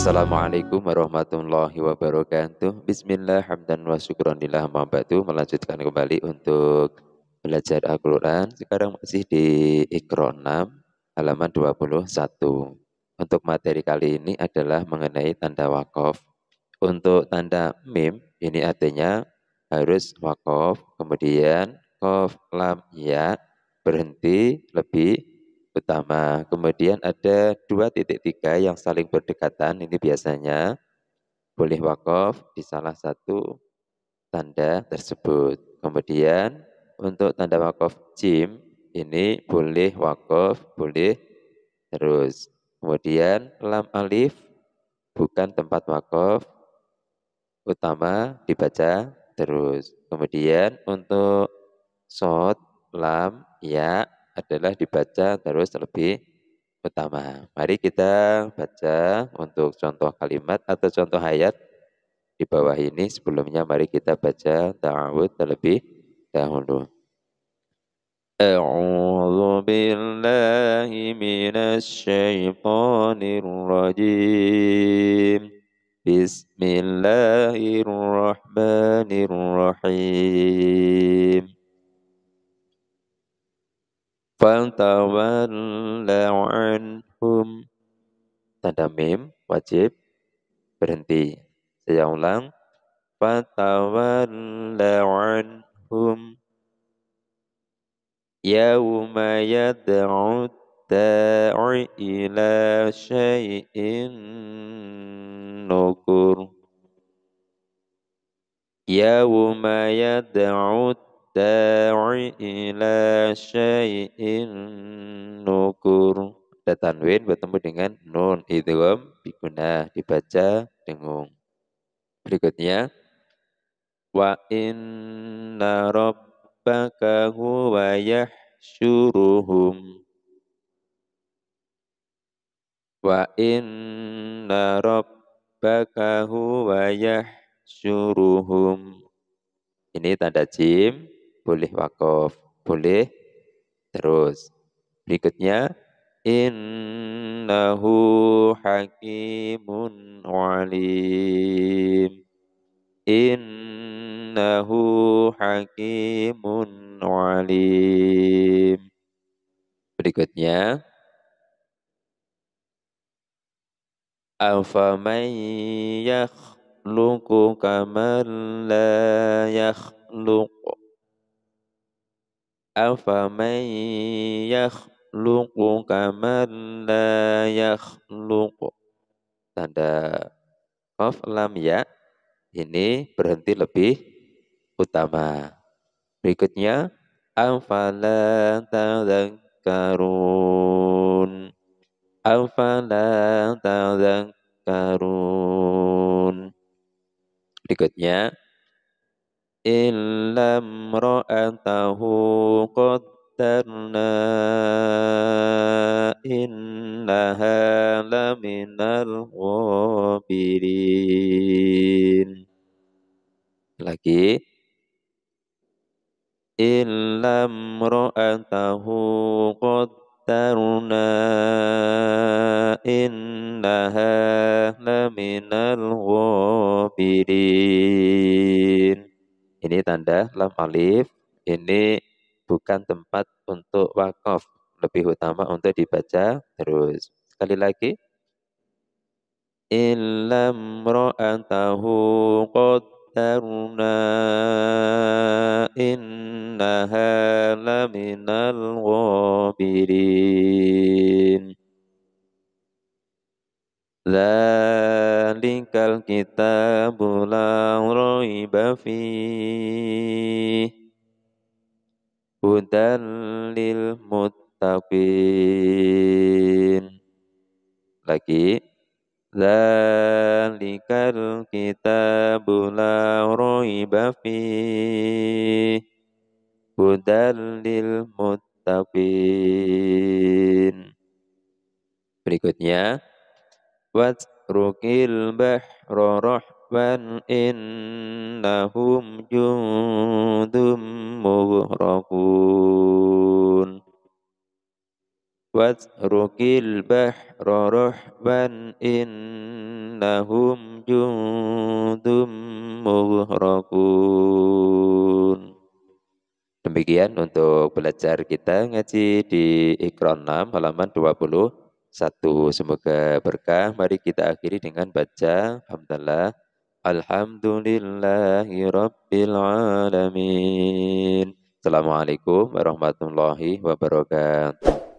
Assalamualaikum warahmatullahi wabarakatuh. Bismillah hamdan wa syukran lillah ma'batu. Melanjutkan kembali untuk belajar Al-Quran. Sekarang masih di Iqra 6, halaman 21. Untuk materi kali ini adalah mengenai tanda wakaf. Untuk tanda mim, ini artinya harus wakaf, kemudian kof, lam, ya, berhenti, lebih, utama. Kemudian ada dua titik tiga yang saling berdekatan. Ini biasanya boleh wakaf di salah satu tanda tersebut. Kemudian untuk tanda wakaf jim ini boleh wakaf, boleh terus. Kemudian lam alif bukan tempat wakaf utama dibaca terus. Kemudian untuk sod, lam, ya, adalah dibaca terus lebih utama. Mari kita baca untuk contoh kalimat atau contoh ayat di bawah ini. Sebelumnya mari kita baca ta'awud terlebih dahulu. A'udzu billahi minasy syaithanir rajim. Bismillahirrahmanirrahim. Fatawalla hum Tanda mim wajib berhenti. Saya ulang. Fatawalla anhum. Yauma yad'ud da'i ila syai'in nukur. yaumayad yad'ud الداعي إلى شيء نكر ada tanwin bertemu dengan nun idgham biguna dibaca dengung berikutnya wa inna rabbaka huwa yahsyuruhum wa inna rabbaka huwa yahsyuruhum ini tanda jim boleh wakaf, boleh terus. Berikutnya, innahu hakimun alim. Innahu hakimun alim. Berikutnya, أفمن yakhluku kaman la yakhluku أفمن يخلق كمن لا يخلق tanda of lam ya ini berhenti lebih utama berikutnya afala tadhakkarun afala tadhakkarun berikutnya إلا امرأته قدرنا إنها لمن الغابرين lagi إلا امرأته قدرنا إنها لمن الغابرين ini tanda lam alif. Ini bukan tempat untuk wakaf. Lebih utama untuk dibaca terus. Sekali lagi. Illam ra'atahu qaddarna innaha laminal ghabirin. Lingkar kita bulan roh ibafin, bundan lil mutafin lagi. Lain kita bulan roh ibafin, bundan lil mutafin. Berikutnya buat. اترك البحر رحبا إنهم جند مغرقون واترك البحر رحبا إنهم جند مغرقون Demikian untuk belajar kita ngaji di Ikron 6 halaman 20 satu. Semoga berkah. Mari kita akhiri dengan baca Alhamdulillah. Alhamdulillahi Rabbil Alamin. Assalamualaikum warahmatullahi wabarakatuh.